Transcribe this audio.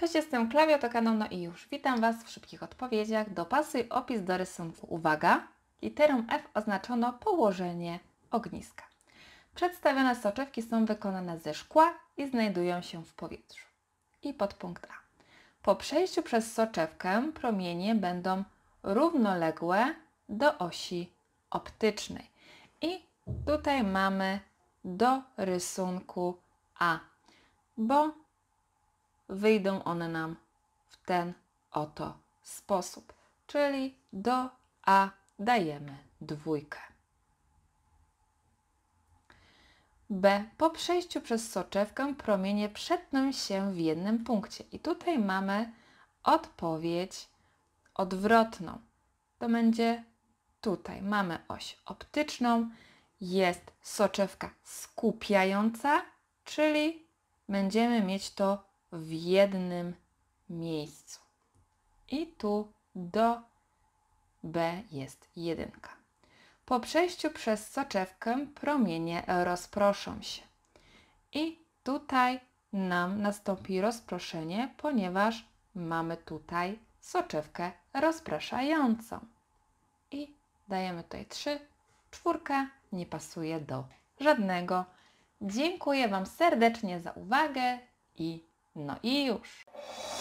Cześć, jestem Klawia, to kanał No i już. Witam Was w szybkich odpowiedziach. Dopasuj opis do rysunku. Uwaga! Literą F oznaczono położenie ogniska. Przedstawione soczewki są wykonane ze szkła i znajdują się w powietrzu. I podpunkt A. Po przejściu przez soczewkę promienie będą równoległe do osi optycznej. I tutaj mamy do rysunku A, bo wyjdą one nam w ten oto sposób, czyli do A dajemy dwójkę. B. Po przejściu przez soczewkę promienie przetną się w jednym punkcie. I tutaj mamy odpowiedź odwrotną. To będzie tutaj. Mamy oś optyczną, jest soczewka skupiająca, czyli będziemy mieć to w jednym miejscu. I tu do B jest jedynka. Po przejściu przez soczewkę promienie rozproszą się. I tutaj nam nastąpi rozproszenie, ponieważ mamy tutaj soczewkę rozpraszającą. I dajemy tutaj 3. Czwórka nie pasuje do żadnego. Dziękuję Wam serdecznie za uwagę i no i już.